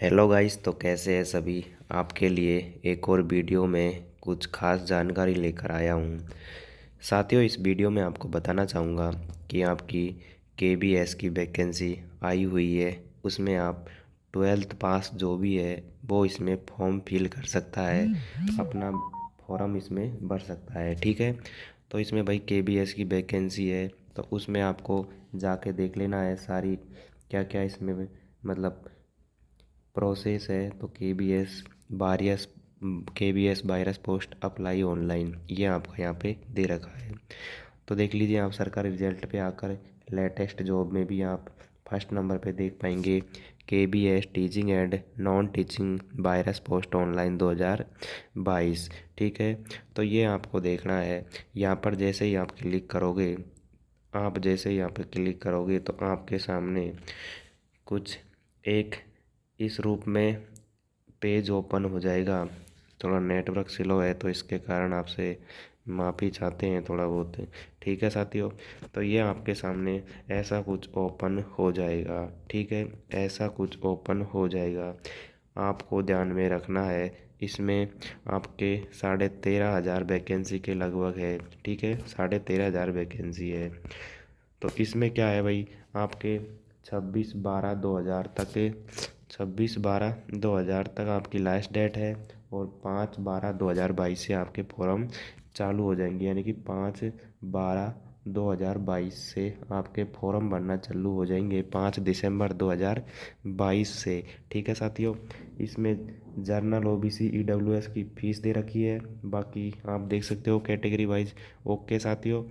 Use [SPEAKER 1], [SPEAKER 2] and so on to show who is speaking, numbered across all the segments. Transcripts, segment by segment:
[SPEAKER 1] Hello guys तो कैसे हैं सभी आपके लिए एक और वीडियो में कुछ खास जानकारी लेकर आया हूँ साथियों इस वीडियो में आपको बताना चाहूँगा कि आपकी के बी एस की वैकेंसी आई हुई है उसमें आप ट्वेल्थ पास जो भी है वो इसमें फॉर्म फिल कर सकता है हम्म। अपना फॉर्म इसमें भर सकता है ठीक है तो इसमें भाई के बी एस की वैकेंसी है तो उसमें आपको जाके देख लेना है सारी क्या क्या इसमें मतलब प्रोसेस है तो के B S various K B S various post apply online ये आपका यहाँ पे दे रखा है तो देख लीजिए आप सरकार रिजल्ट पे आकर लेटेस्ट जॉब में भी आप फर्स्ट नंबर पे देख पाएंगे K B S teaching and non teaching various post online 2022 ठीक है तो ये आपको देखना है यहाँ पर जैसे ही आप क्लिक करोगे आप जैसे ही यहाँ पर क्लिक करोगे तो आपके सामने कुछ एक इस रूप में पेज ओपन हो जाएगा थोड़ा नेटवर्क स्लो है तो इसके कारण आपसे माफ़ी चाहते हैं थोड़ा बहुत ठीक है साथियों तो ये आपके सामने ऐसा कुछ ओपन हो जाएगा ठीक है ऐसा कुछ ओपन हो जाएगा आपको ध्यान में रखना है इसमें आपके साढ़े तेरह हज़ार वैकेंसी के लगभग है ठीक है साढ़े तेरह हज़ार वैकेंसी है तो इसमें क्या है भाई आपके छब्बीस बारह दो हज़ार तक छब्बीस बारह दो हज़ार तक आपकी लास्ट डेट है और पाँच बारह दो हज़ार बाईस से आपके फॉर्म चालू हो जाएंगे यानी कि पाँच बारह दो हज़ार बाईस से आपके फॉर्म भरना चालू हो जाएंगे पाँच दिसंबर दो हज़ार बाईस से ठीक है साथियों इसमें general O B C E W S की फ़ीस दे रखी है बाकी आप देख सकते हो कैटेगरी वाइज ओके साथियों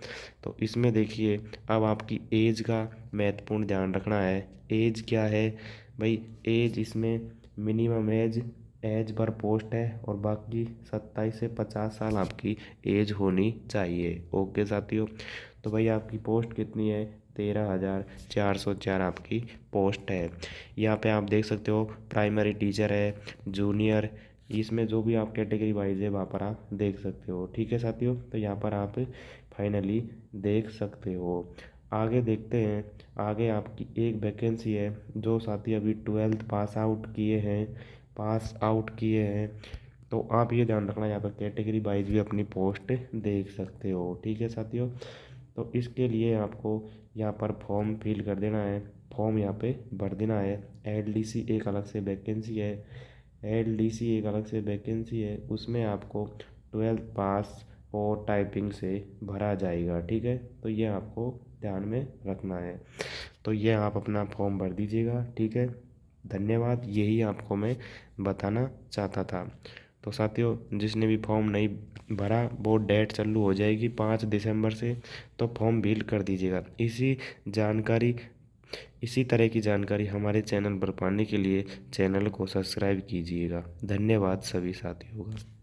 [SPEAKER 1] तो इसमें देखिए अब आपकी एज का महत्वपूर्ण ध्यान रखना है एज क्या है भाई एज इसमें मिनिमम एज एज पर पोस्ट है और बाकी सत्ताईस से पचास साल आपकी एज होनी चाहिए ओके साथियों तो भाई आपकी पोस्ट कितनी है तेरह हज़ार चार सौ चार आपकी पोस्ट है यहाँ पे आप देख सकते हो प्राइमरी टीचर है जूनियर इसमें जो भी आप कैटेगरी वाइज है वहाँ पर आप देख सकते हो ठीक है साथियों तो यहाँ पर आप फाइनली देख सकते हो आगे देखते हैं आगे आपकी एक वैकेंसी है जो साथी अभी ट्वेल्थ पास आउट किए हैं पास आउट किए हैं तो आप ये ध्यान रखना यहाँ पर कैटेगरी वाइज भी अपनी पोस्ट देख सकते हो ठीक है साथियों तो इसके लिए आपको यहाँ पर फॉर्म फिल कर देना है फॉर्म यहाँ पे भर देना है एल डी सी एक अलग से वैकेंसी है एल डी सी एक अलग से वैकेंसी है उसमें आपको ट्वेल्थ पास और टाइपिंग से भरा जाएगा ठीक है तो ये आपको ध्यान में रखना है तो ये आप अपना फॉर्म भर दीजिएगा ठीक है धन्यवाद यही आपको मैं बताना चाहता था तो साथियों जिसने भी फॉर्म नहीं भरा वो डेट चालू हो जाएगी पाँच दिसंबर से तो फॉर्म बिल कर दीजिएगा इसी जानकारी इसी तरह की जानकारी हमारे चैनल पर पाने के लिए चैनल को सब्सक्राइब कीजिएगा धन्यवाद सभी साथियों का